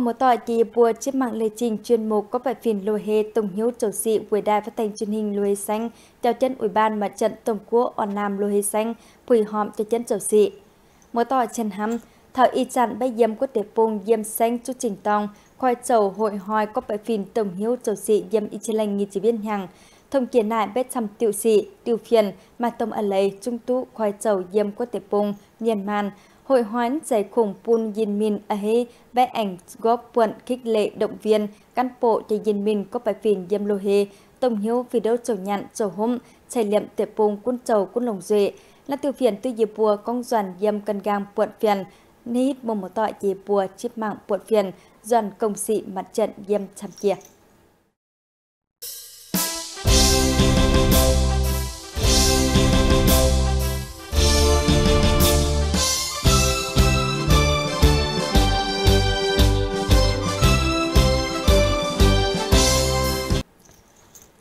Một một tòa chỉ bùa trên mạng lệ trình chuyên mục có bài phiền lô hê tổng hiếu châu sĩ của đài phát thanh truyền hình lô hê xanh, trao chân ủy ban mặt trận tổng quốc on nam lô hê xanh, quỷ hòm cho chân châu sĩ. Một tòa chân hâm, thảo y chặn bay dâm quốc tế bùng dâm xanh chú trình tòng, khoai châu hội hoài có bài phiền tổng hiếu châu sĩ dâm y chê lành nghi chỉ biên hằng, thông kiến lại bếp xăm tiểu sĩ, tiểu phiền, mà tông ở lấy trung tú khoai châu dâm quốc tế nhiên man hội hoán giải khủng Pun Yin Min Ahe vẽ ảnh góp quận khích lệ động viên cán bộ cho Yin Min có bài phiền dâm lô hề, tổng hiếu vì đâu chầu nhạn chầu hôm, chạy liệm tiệp bùng quân chầu quân lồng duệ, là tiêu phiền tư dịp bùa công doàn dâm cân gang quận phiền, nít mồm một tọa dịp bùa chip mạng quận phiền, doàn công sĩ mặt trận dâm chăm kia.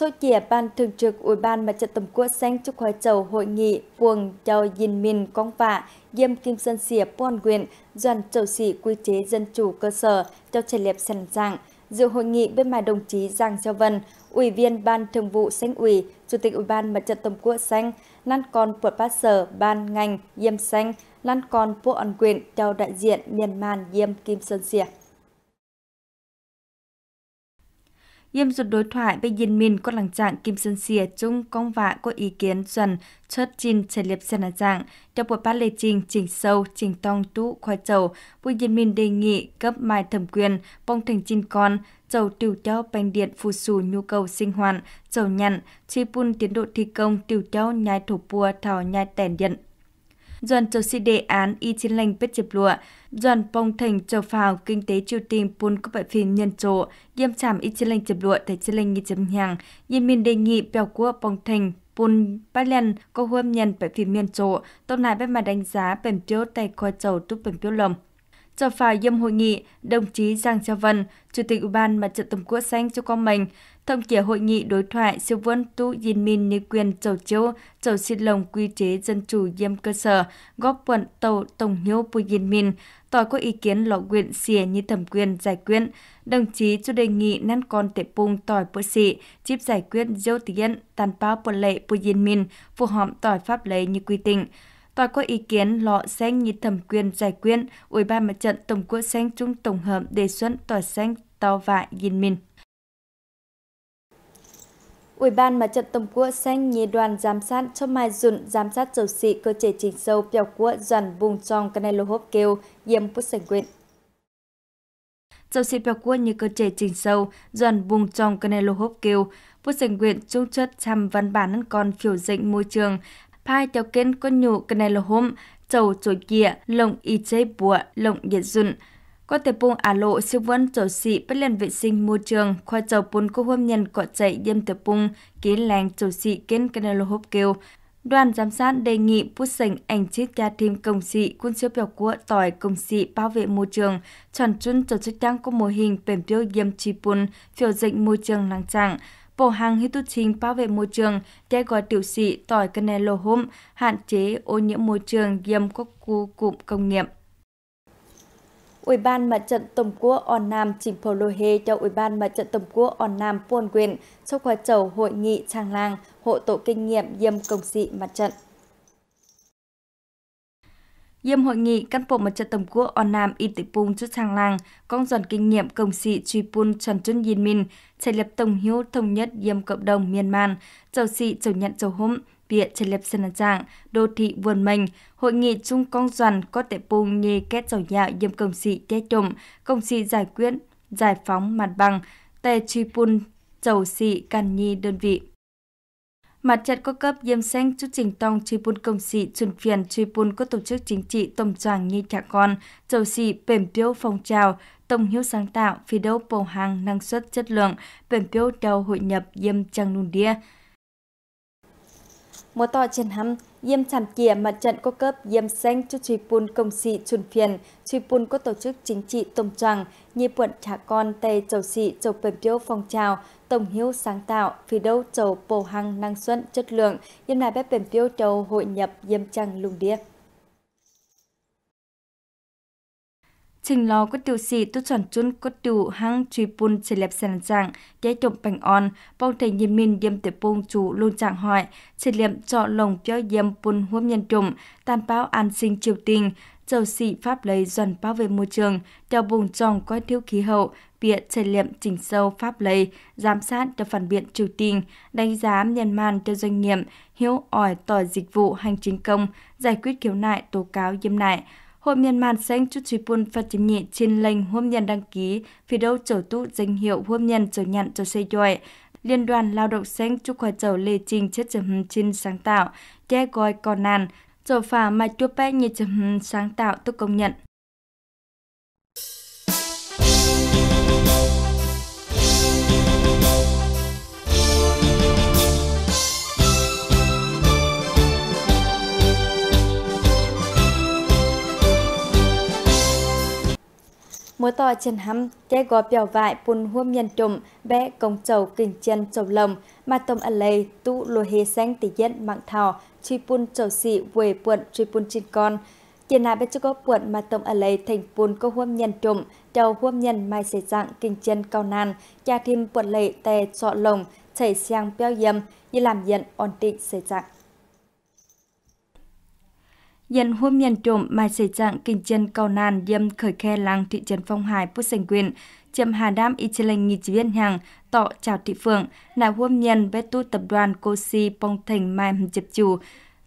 số chìa ban thường trực Ủy ban Mặt trận Tổ quốc sang chúc hội chầu hội nghị quần châu dinh minh công vạ diêm kim sơn xỉa bon quyền doan châu sĩ quy chế dân chủ cơ sở cho trẻ liệp sẵn sàng dự hội nghị bên mài đồng chí Giang Châu Vân, Ủy viên Ban Thường vụ Sánh ủy, Chủ tịch Ủy ban Mặt trận Tổ quốc Sánh, Nan Con Puật Bát Sở, Ban ngành Diêm Sánh, Nan Con Puật Ẩn Quyền, chào đại diện Myanmar Diêm Kim Sơn Siệt. Yêm rụt đối thoại với Yên Minh có làng trạng Kim Sơn Sia chung công vạ có ý kiến chuẩn chất trình trẻ liệp xe nà dạng. Trong buổi bát lệ trình chỉnh sâu, chỉnh tông tú khoa chầu, Bùi Yên Minh đề nghị cấp mai thẩm quyền, bông thành chinh con, chầu tiểu cho bành điện phù sù nhu cầu sinh hoạt, chầu nhặn, chi pun tiến độ thi công tiểu trao nhai thủ bùa thảo nhai tèn điện dọn cho si đề án y chiến lành bết chịp lụa, dọn bông thành cho phào kinh tế triều tiên bốn có bại phim nhân chỗ, yêm chảm y chiến lành chịp lụa tại chiến lành nghi chấm nhàng, yêm mình đề nghị bèo của bông thành Bùn bát lần có hôm nhân bởi phim miền chỗ, tổng lại bên mà đánh giá bền tiêu tay khoa chầu túc bền tiêu lồng. Cho phào dâm hội nghị, đồng chí Giang Châu Vân, Chủ tịch Ủy ban Mặt trận Tổng quốc xanh cho con mình, Thông chỉ hội nghị đối thoại siêu vân tu yên minh ni quyền châu châu châu xin lồng quy chế dân chủ diêm cơ sở góp quận tàu tổng hiếu bùi yên minh tòa có ý kiến lọ quyền xìa như thẩm quyền giải quyết đồng chí cho đề nghị năn con tệ bùng tỏi bộ sĩ chip giải quyết dâu tiến tàn báo bộ lệ bùi yên minh phù hợp tỏi pháp lệ như quy định tòa có ý kiến lọ xanh như thẩm quyền giải quyết ủy ban mặt trận tổng quốc xanh trung tổng hợp đề xuất tòa xanh tàu vại yên minh Ủy ban Mặt trận Tổng quốc xanh nhì đoàn giám sát cho mai dụn giám sát dầu sĩ cơ chế chính sâu bèo quốc dần vùng trong Canelo Hốp kêu yếm bút sành quyện. Dầu sĩ bèo quốc như cơ chế chính sâu dần vùng tròn Canelo Hốp kêu bút sành quyện trung chất chăm văn bản ăn con phiểu dịnh môi trường phai tiêu kiến con nhụ Canelo Hốp dầu chỗ kia lộng y chế bùa lộng nhiệt dụng có thể bông ả lộ sư vấn trổ sĩ bất lên vệ sinh môi trường khoa chầu bún cô hôm nhân cọ chạy dâm thể bông ký làng trổ sĩ kiến canelo hốp kêu đoàn giám sát đề nghị bút sảnh ảnh chít gia thêm công sĩ quân siêu biểu của tỏi công sĩ bảo vệ môi trường chọn chun tổ chức tăng có mô hình bền tiêu dâm trì bún phiêu dịch môi trường làng trạng bổ hàng hít tu trình bảo vệ môi trường để gọi tiểu sĩ tỏi canelo hôm hạn chế ô nhiễm môi trường dâm các khu cụm công nghiệp Ủy ban Mặt trận Tổng quốc On Nam trình phổ lô hê cho Ủy ban Mặt trận Tổng quốc On Nam Puôn quyền trong khóa chầu hội nghị trang làng, hộ tổ kinh nghiệm dâm công sĩ mặt trận. Dâm hội nghị cán bộ mặt trận Tổng quốc On Nam Y Tỷ Pung chút trang làng, công dần kinh nghiệm công sĩ truy pun trần chân yên minh, thành lập Tổng hiếu thống nhất dâm cộng đồng miền Myanmar, chầu sĩ chầu nhận chầu hôm, Việt Trần Lập Sơn Trạng, Đô thị vườn Mình, Hội nghị Trung Công Duẩn có thể bùng nhì kết dầu nhạo dâm công sĩ chế trộm, công sĩ giải quyết, giải phóng mặt bằng, tề truy bùn, dầu xị càn nhi đơn vị. Mặt trận có cấp diêm xanh chút trình tông truy bùn công sĩ chuẩn phiền truy bùn có tổ chức chính trị tổng tràng như trả con, dầu xị bềm tiêu phong trào, tổng hiếu sáng tạo, phi đấu bầu hàng năng suất chất lượng, bềm tiêu đầu hội nhập diêm trăng nùn đia, mùa to chân hăm, yêm chàm kìa mặt trận có cấp yêm xanh cho truy bùn công sĩ chuẩn phiền, truy bùn có tổ chức chính trị tổng tràng, như quận trả con tây châu sĩ châu bền biếu phong trào, tổng hiếu sáng tạo, phi đâu châu bổ hăng năng suất chất lượng, yêm này bếp bền biếu châu hội nhập yêm trăng lùng điếc. trình lo có tiêu xì tốt chuẩn chun có tiêu hang truy bùn chỉ lẹp sàn trạng kế chụm bành on bong thầy nhìn mình dâm tử bông chủ luôn trạng hỏi chỉ liệm cho lồng cho dâm bùn huống nhân trùng tàn báo an sinh triều tình dầu xị pháp lấy dần bảo vệ môi trường theo vùng trồng coi thiếu khí hậu viện trải liệm chỉnh sâu pháp lấy giám sát cho phản biện triều tiên đánh giá nhân man cho doanh nghiệp hiếu ỏi tỏi dịch vụ hành chính công giải quyết khiếu nại tố cáo diêm nại Hội màn xanh Chút Chuy Pun Phát Chính Nhị trên lệnh Hôm Nhân đăng ký phi đấu chầu tụ danh hiệu Hôm Nhân chầu nhận cho xây dội. Liên đoàn Lao động xanh chúc Khoa Chầu Lê Trình chất chấm trên sáng tạo, che gọi còn nàn, chầu phà mà chúa bé nhị chầm sáng tạo tức công nhận. Mùa to chân hăm, cái gò bèo vại bùn huâm nhân trùm, bé công chầu kinh chân chầu lồng, mà tông ở lây tụ lùa hề sáng tỷ dân mạng thảo, truy bùn chầu xị về buộn truy bùn trên con. Chỉ nà bé chú có buộn mà tông ở lây thành bùn có huâm nhân trùm, đầu huâm nhân mai xảy dạng kinh chân cao nan, cha thêm buộn lệ tè trọ lồng, chảy sang bèo dầm, như làm nhận ổn định xảy dạng. Nhân hôm nhân trộm mà xảy trạng kinh chân cầu nàn dâm khởi khe làng thị trấn Phong Hải Bút Sành Quyền, chậm Hà Đam y chê lệnh nghịch viên hàng, tọ chào thị phượng, nà hôm nhân bế tu tập đoàn cô si bong thành mai hầm chập chủ,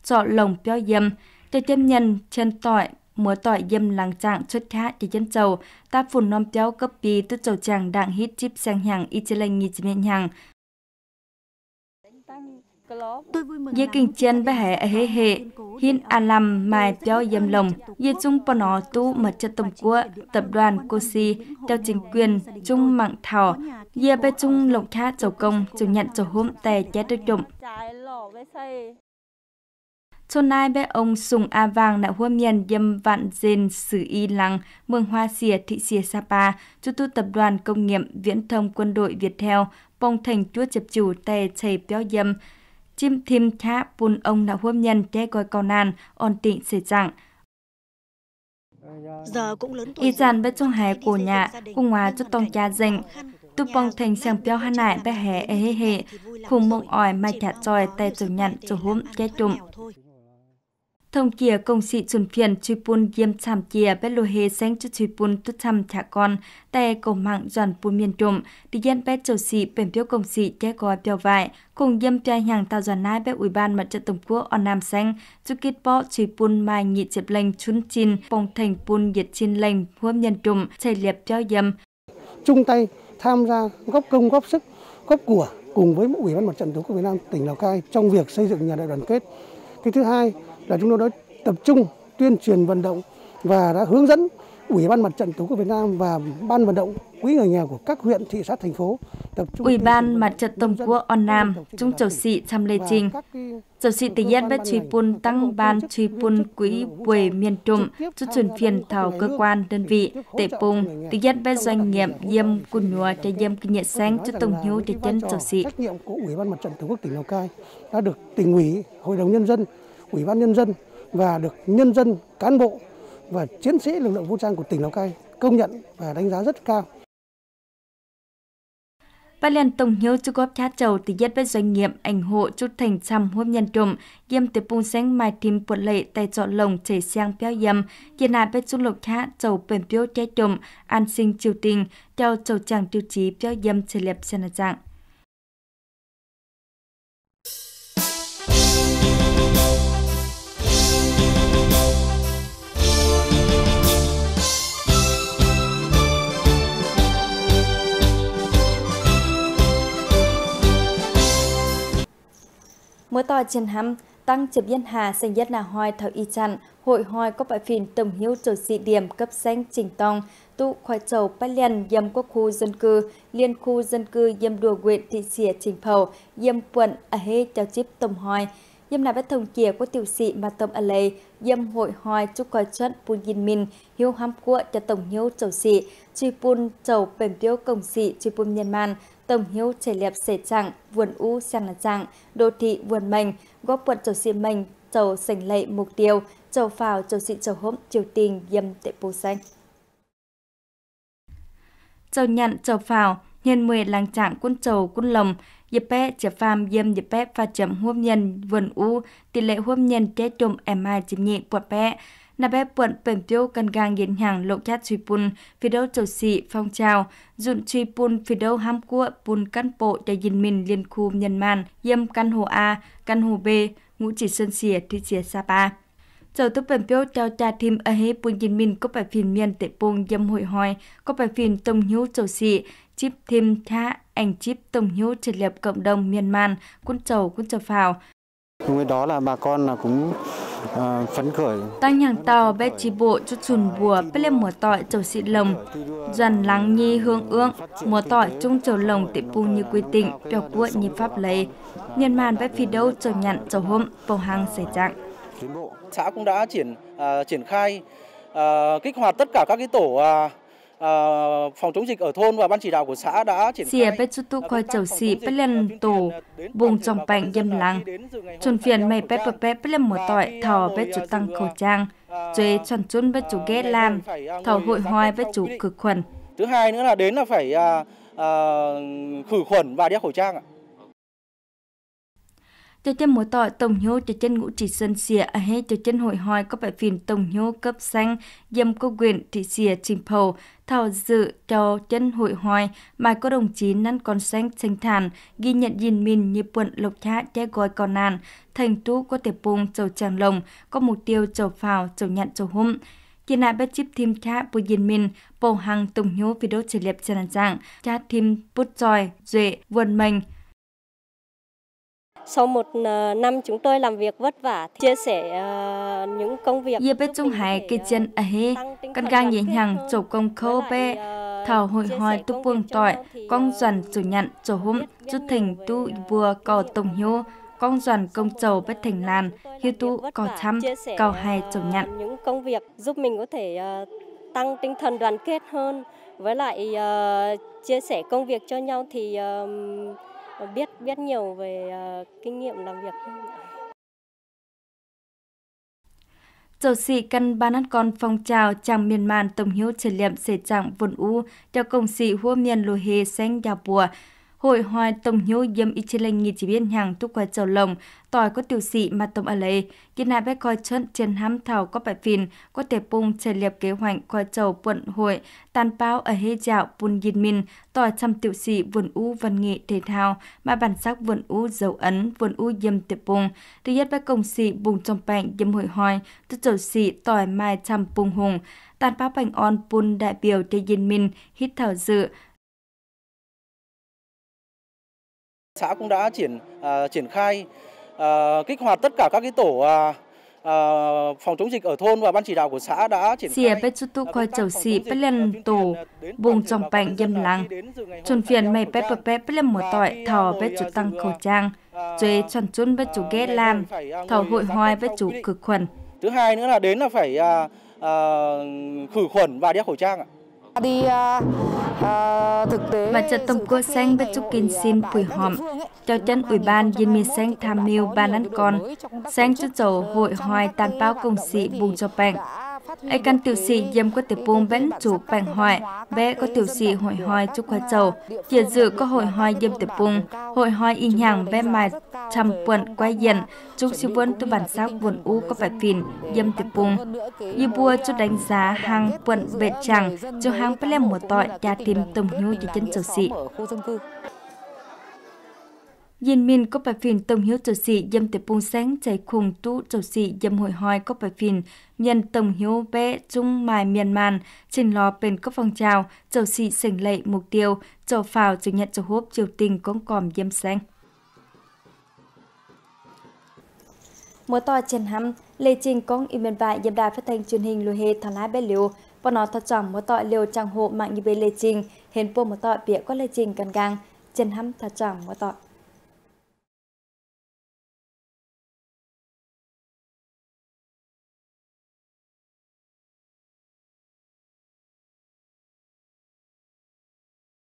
dọ lồng beo dâm, để tiêm nhân chân tỏi múa tỏi dâm làng trạng xuất thá để chân châu ta phùn non béo cấp bì tu trầu chàng đặng hít chip sang hàng y chê lệnh nghịch viên hàng, dây kinh chân bà hệ hệ hệ, hiện an làm mà cho dâm lòng, dây chung bà nó tu mật cho tổng của tập đoàn cô si, theo chính quyền chung mạng thảo, dây bà chung lộng khá chầu công, chủ nhận chầu hôm tè chết được dụng. Chôn nai bé ông sùng A Vàng đã hua miền dâm vạn dền sử y lăng, mường hoa xìa thị xìa Sapa, chú tư tập đoàn công nghiệp viễn thông quân đội Việt theo, bông thành chúa chập chủ tè chảy béo dâm, chim thim cha bùn ông nào hôm nhân che gọi con nan on tịnh sệt dạng giờ cũng lớn tuổi. Izan bên trong hè của nhà cùng hòa cho tông cha dành. Tu bong thành sang béo hà nại bé hè ê hê hê. Khủng mộng ỏi mai thả tròi tay chủ nhận chủ húm che trụng. Thông kia công sĩ chuẩn phiền truy bùn giêm chạm kia bé lô hê sáng cho truy bùn tốt chăm thả con, tay cổ mạng dọn bùn miền trộm, đi dân bé châu sĩ bền phiếu công sĩ chế gói bèo vải, cùng giêm trai hàng tàu dọn nai bé ủy ban mặt trận tổng quốc ở Nam Sáng, chú kít bó truy bùn mai nhị chịp lệnh chún chín, bông thành bùn nhiệt chín lệnh huâm nhân trộm, chạy liệp cho giêm. Chung tay tham gia góp công góp sức, góp của cùng với Ủy ban Mặt trận Tổ quốc Việt Nam tỉnh Lào Cai trong việc xây dựng nhà đại đoàn kết. Cái thứ hai là chúng tôi đã tập trung tuyên truyền vận động và đã hướng dẫn Ủy ban Mặt trận Tổ quốc Việt Nam và Ban vận động Quỹ người nghèo của các huyện, thị xã, thành phố tập trung Ủy ban Mặt trận Tổ quốc On Nam Trung Châu Sĩ Tham Lê Trinh Châu Sĩ Tỷ Yên Bết Truy Pun Tăng Ban Truy Pun Quỹ Quề Miền Trung Chút truyền phiền thảo cơ quan, đơn vị, tệ bùng Tỷ Yên Bết Doanh nghiệp Diêm Cùn Nhùa Trẻ Diêm Kinh Nhẹ Sáng Chút Tổng Hiếu Trẻ Chân Châu Sĩ Trách nhiệm của Ủy ban Mặt trận Tổ quốc tỉnh Lào Cai đã được tỉnh ủy, Hội đồng Nhân dân ủy ban nhân dân và được nhân dân, cán bộ và chiến sĩ lực lượng vũ trang của tỉnh Lào Cai công nhận và đánh giá rất cao. Và liền tổng hiếu chú góp chá chầu thì giết với doanh nghiệp ảnh hộ chút thành trăm hôm nhân trộm, yêm từ bùng sáng mai thêm quật lệ tay trọ lồng chảy sang béo dâm, hiện nạ với chú lộc chá chầu bền biếu trái trộm, an sinh triều tình, theo chầu chàng tiêu chí béo dâm chảy lẹp xe nạ dạng. trên chiến hăm tăng chụp dân hà sinh nhất là hoài thảo y chặn hội hoài có bài phim tổng hiếu trổ dị điểm cấp danh trình tòng tụ khoai chầu bát liền dâm có khu dân cư liên khu dân cư dâm đùa huyện thị xỉa trình phầu dâm quận ở hê chào chip tổng hoài dâm là bất thông kia của tiểu sĩ mà tâm ở lầy dâm hội hoài chúc coi chất bùn yên minh hiếu hăm của cho tổng hiếu trổ dị truy bùn chầu bềm tiêu công sĩ truy bùn nhân man tổng hiếu trẻ liệp sẻ trạng, vườn u sang là trạng, đô thị vườn mình, góp quận chầu xì mình, chầu sành lệ mục tiêu, chầu phào chầu xị chầu hốm triều tình dâm tệ bù xanh. Chầu nhận chầu phào, nhân mười làng trạng quân chầu quân lồng, dịp bé chả phàm dâm dịp bé và chấm hôm nhân vườn u, tỷ lệ hôm nhân chế trùm em mai chìm nhị bọt bé, nà bé bận bền tiêu cần gang yên hàng lộ chát truy pun vì đâu chầu xị phong trào, dụn truy pun vì đâu ham cua pun căn bộ cho yên mình liên khu nhân man, yêm căn hồ A, căn hồ B, ngũ chỉ sơn xìa thị xìa Sapa. Giờ tôi bền biểu trao trà thêm ở hết bùn dân minh có bài phiền miền tệ bùng dâm hội hoài, có bài phiền tông hiếu châu xị, chip thêm thá, ảnh chip tông hiếu trật lập cộng đồng Myanmar, quân châu quân châu phào, cùng với đó là bà con là cũng uh, phấn khởi. Tăng nhàng tàu bé chỉ bộ chút chùn bùa bê lên mùa tỏi chầu xịt lồng, dần lắng nhi hương ương, mùa tỏi trung chầu lồng tị bù như quy tịnh, bèo cua như pháp lấy. Nhân màn bé phi đâu chầu nhận chầu hôm, bầu hàng xảy trạng. Xã cũng đã triển uh, triển khai uh, kích hoạt tất cả các cái tổ uh, Ờ, phòng chống dịch ở thôn và ban chỉ đạo của xã đã triển khai. Sìa bê coi chầu xì bê lên tổ vùng trồng bệnh dâm lăng. Chuẩn phiền mày bê bê bê bê lên một tội thò bê chút tăng khẩu trang. Chuế chuẩn chuẩn bê chú ghé làm, thò hội hoài bê chú cực khuẩn. Thứ hai nữa là đến là phải ờ, ờ, khử khuẩn và đeo khẩu trang ạ cho chân mùa tỏi tổng nhô cho chân ngũ chỉ sân xìa ở à hết cho chân hội hoài có phải phiền tổng nhô cấp xanh dâm cô quyền thị xìa trình phầu thảo dự cho chân hội hoài mà có đồng chí năn còn xanh thành thản ghi nhận nhìn mình như quận lộc cha che gói còn nàn thành tú có thể bùng chầu tràng lồng có mục tiêu chầu phào chầu nhận chầu hôm khi nại bất chip thêm cha bùi yên mình bầu hàng tổng nhô video chỉ liệp chân trạng cha thêm bút tròi duệ vườn mình sau một ờ, năm chúng tôi làm việc vất vả, chia sẻ ờ, những công việc. Ye bê chung hai kê ờ, chân a hê, căn gang nhẹ nhàng chỗ công khâu bê, thảo hội hoài tu buông tội con dần chủ nhận chỗ hôm, chút thành tu vừa cò tổng nhô, con dần công trầu bất thành làn, hiu tu cò chăm, cò hai chủ nhận. Những công việc giúp mình có thể tăng tinh thần đoàn kết hơn, với lại uh, chia sẻ công việc cho nhau thì uh, Ờ, biết biết nhiều về ờ, kinh nghiệm làm việc. Châu sĩ căn ba nát con phong trào chàng miền màn tổng hiếu trần liệm sẽ chẳng vốn u, cho công sĩ hua miền lùi hề xanh gà bùa, hội hoa tổng nhô dâm y trên lệnh nghị chỉ biên hàng tu qua chầu lồng, tỏi có tiểu sĩ mà tổng ở lấy, kia nạ bé coi chân trên hám thảo có bài phìn, có thể bung trẻ liệp kế hoạch qua chầu quận hội, tàn báo ở hê dạo bùn yên minh, tỏi trăm tiểu sĩ vườn u văn nghệ thể thao, mà bản sắc vườn u dấu ấn, vườn u dâm tiệp bung, thứ nhất bé công sĩ bùng trong bệnh dâm hội hoài, tư chầu sĩ tỏi mai trăm bung hùng, tàn báo bành on bùn đại biểu tây yên minh, hít thảo dự, xã cũng đã triển uh, triển khai uh, kích hoạt tất cả các cái tổ uh, Uh, phòng chống dịch ở thôn và ban chỉ đạo của xã đã triển khai. Xìa tu coi chầu xì bết lên tổ, vùng trồng bệnh dâm lăng. Chuẩn phiền mày bết bật bết bết lên một tội, thò bết chút tăng khẩu trang. Rồi chuẩn chun bết chú ghét làm, thò hội hoài bết chú cực khuẩn. Thứ hai nữa là đến là phải khử khuẩn và đeo khẩu trang ạ đi à, à, thực tế và chật tổng cơ sang bất chúc kinh xin phùi hòm cho chân ủy ban dân miền sang tham mưu ban ăn con sang cho chầu hội hoài tàn bao công sĩ bùng cho bệnh ai căn tiểu sĩ dâm có thể bùng bén chủ bảng hoại, bé có tiểu sĩ hội hoài chúc qua chầu, tiền dự có hội hoài dâm thể bùng, hội hoài y nhàng bé mài trầm quận quay dần, chúc siêu vốn tu bản sắc vốn u có phải phìn, dâm thể bùng. như bua cho đánh giá hàng quận bệ chẳng, cho hàng bất lem một tội, đa tìm tầm nhu cho chân tiểu sĩ yên minh có bài phim tông hiếu châu sĩ dâm tiệp buông sáng chạy khùng tú châu sĩ dâm hội hoi có bài phim nhân tông hiếu bé trung mài miền màn trên lò bên có phong trào châu sĩ sảnh lệ mục tiêu châu phào chứng nhận châu hốp triều tình con còm dâm sáng. Mùa to trên hăm, lê trình con im bên vại dâm đài phát thanh truyền hình lùi hê thằng lá bé liều và nó thật trọng mùa tọa liều trang hộ mạng như bê lê trình, hên bô mùa tọa bịa có lê trình gần gang, chân hăm thật trọng mùa tọa.